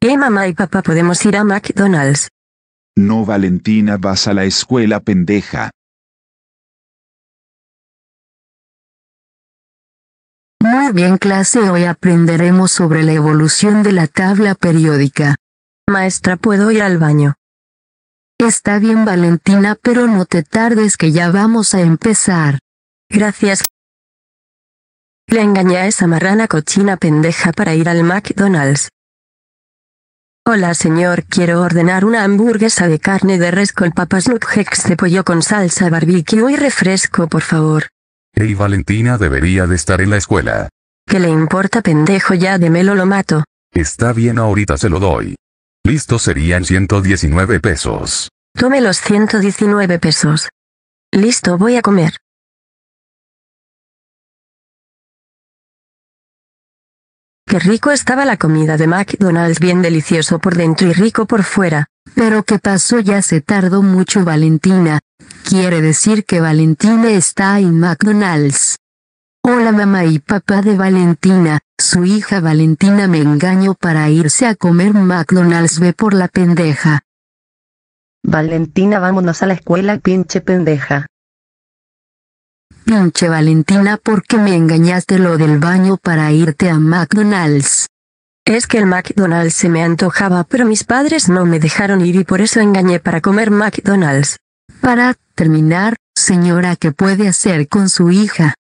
Eh mamá y papá podemos ir a McDonald's. No Valentina vas a la escuela pendeja. Muy bien clase, hoy aprenderemos sobre la evolución de la tabla periódica. Maestra, ¿puedo ir al baño? Está bien Valentina, pero no te tardes que ya vamos a empezar. Gracias. Le engañé a esa marrana cochina pendeja para ir al McDonald's. Hola señor, quiero ordenar una hamburguesa de carne de res con papas nuggets de pollo con salsa barbecue y refresco por favor. Hey Valentina debería de estar en la escuela. ¿Qué le importa pendejo ya de melo lo mato? Está bien ahorita se lo doy. Listo serían 119 pesos. Tome los 119 pesos. Listo voy a comer. Qué rico estaba la comida de McDonald's, bien delicioso por dentro y rico por fuera. Pero qué pasó ya se tardó mucho Valentina. Quiere decir que Valentina está en McDonald's. Hola mamá y papá de Valentina, su hija Valentina me engañó para irse a comer McDonald's ve por la pendeja. Valentina vámonos a la escuela pinche pendeja pinche Valentina ¿por qué me engañaste lo del baño para irte a McDonald's. Es que el McDonald's se me antojaba pero mis padres no me dejaron ir y por eso engañé para comer McDonald's. Para terminar, señora, ¿qué puede hacer con su hija?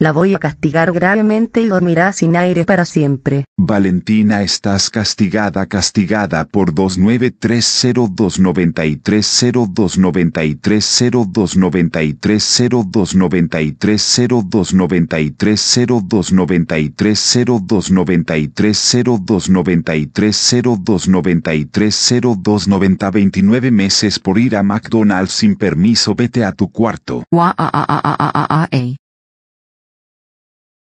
La voy a castigar gravemente y dormirá sin aire para siempre. Valentina, estás castigada, castigada por 2930293 0293 0293 0293 0293 0293 0293 0293 0293 0290 29 meses por ir a McDonald's sin permiso, vete a tu cuarto.